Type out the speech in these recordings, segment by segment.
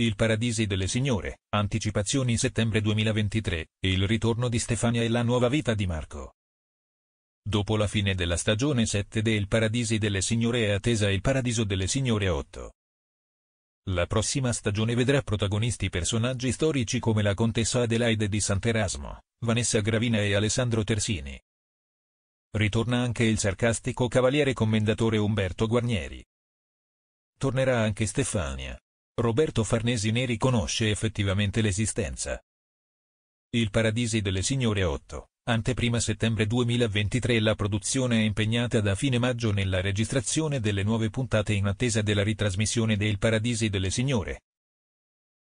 Il Paradisi delle Signore, anticipazioni settembre 2023, il ritorno di Stefania e la nuova vita di Marco. Dopo la fine della stagione 7 del Paradisi delle Signore è attesa il Paradiso delle Signore 8. La prossima stagione vedrà protagonisti personaggi storici come la contessa Adelaide di Sant'Erasmo, Vanessa Gravina e Alessandro Tersini. Ritorna anche il sarcastico cavaliere commendatore Umberto Guarnieri. Tornerà anche Stefania, Roberto Farnesi ne riconosce effettivamente l'esistenza. Il Paradisi delle Signore 8, anteprima settembre 2023 La produzione è impegnata da fine maggio nella registrazione delle nuove puntate in attesa della ritrasmissione del Paradisi delle Signore.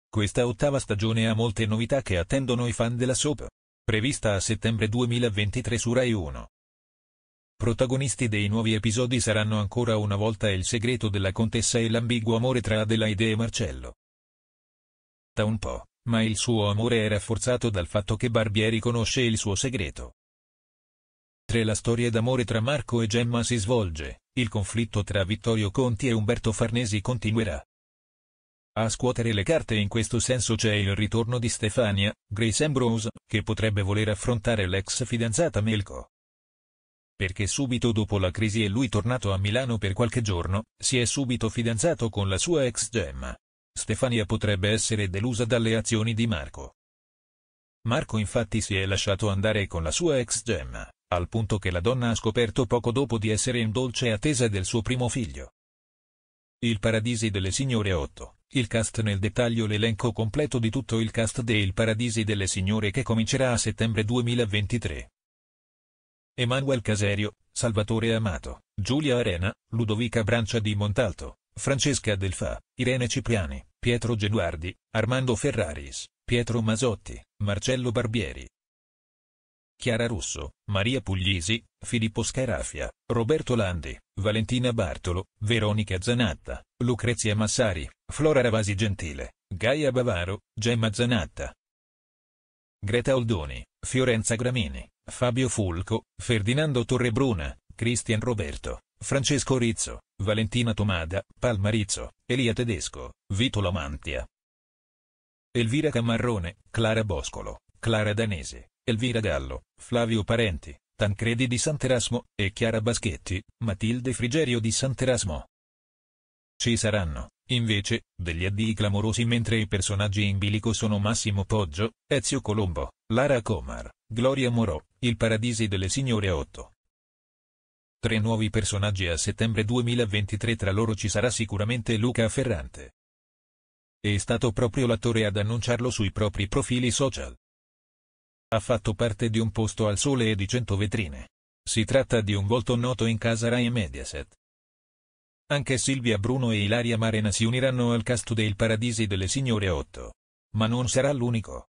Questa ottava stagione ha molte novità che attendono i fan della soap. Prevista a settembre 2023 su Rai 1. Protagonisti dei nuovi episodi saranno ancora una volta il segreto della contessa e l'ambiguo amore tra Adelaide e Marcello. Da un po', ma il suo amore è rafforzato dal fatto che Barbieri conosce il suo segreto. 3. La storia d'amore tra Marco e Gemma si svolge, il conflitto tra Vittorio Conti e Umberto Farnesi continuerà. A scuotere le carte in questo senso c'è il ritorno di Stefania, Grace Ambrose, che potrebbe voler affrontare l'ex fidanzata Melco perché subito dopo la crisi è lui tornato a Milano per qualche giorno, si è subito fidanzato con la sua ex Gemma. Stefania potrebbe essere delusa dalle azioni di Marco. Marco infatti si è lasciato andare con la sua ex Gemma, al punto che la donna ha scoperto poco dopo di essere in dolce attesa del suo primo figlio. Il Paradisi delle Signore 8, il cast nel dettaglio l'elenco completo di tutto il cast de Il Paradisi delle Signore che comincerà a settembre 2023. Emanuel Caserio, Salvatore Amato, Giulia Arena, Ludovica Brancia di Montalto, Francesca Delfa, Irene Cipriani, Pietro Geduardi, Armando Ferraris, Pietro Masotti, Marcello Barbieri. Chiara Russo, Maria Puglisi, Filippo Scarafia, Roberto Landi, Valentina Bartolo, Veronica Zanatta, Lucrezia Massari, Flora Ravasi Gentile, Gaia Bavaro, Gemma Zanatta. Greta Oldoni, Fiorenza Gramini, Fabio Fulco, Ferdinando Torrebruna, Cristian Roberto, Francesco Rizzo, Valentina Tomada, Palmarizzo, Elia Tedesco, Vito Lamantia. Elvira Camarrone, Clara Boscolo, Clara Danese, Elvira Gallo, Flavio Parenti, Tancredi di Sant'Erasmo, e Chiara Baschetti, Matilde Frigerio di Sant'Erasmo. Ci saranno, Invece, degli addii clamorosi mentre i personaggi in bilico sono Massimo Poggio, Ezio Colombo, Lara Comar, Gloria Morò, Il Paradisi delle Signore 8. Tre nuovi personaggi a settembre 2023 tra loro ci sarà sicuramente Luca Ferrante. È stato proprio l'attore ad annunciarlo sui propri profili social. Ha fatto parte di Un posto al sole e di 100 vetrine. Si tratta di un volto noto in casa Rai e Mediaset. Anche Silvia Bruno e Ilaria Marena si uniranno al cast del Paradisi delle Signore 8. Ma non sarà l'unico.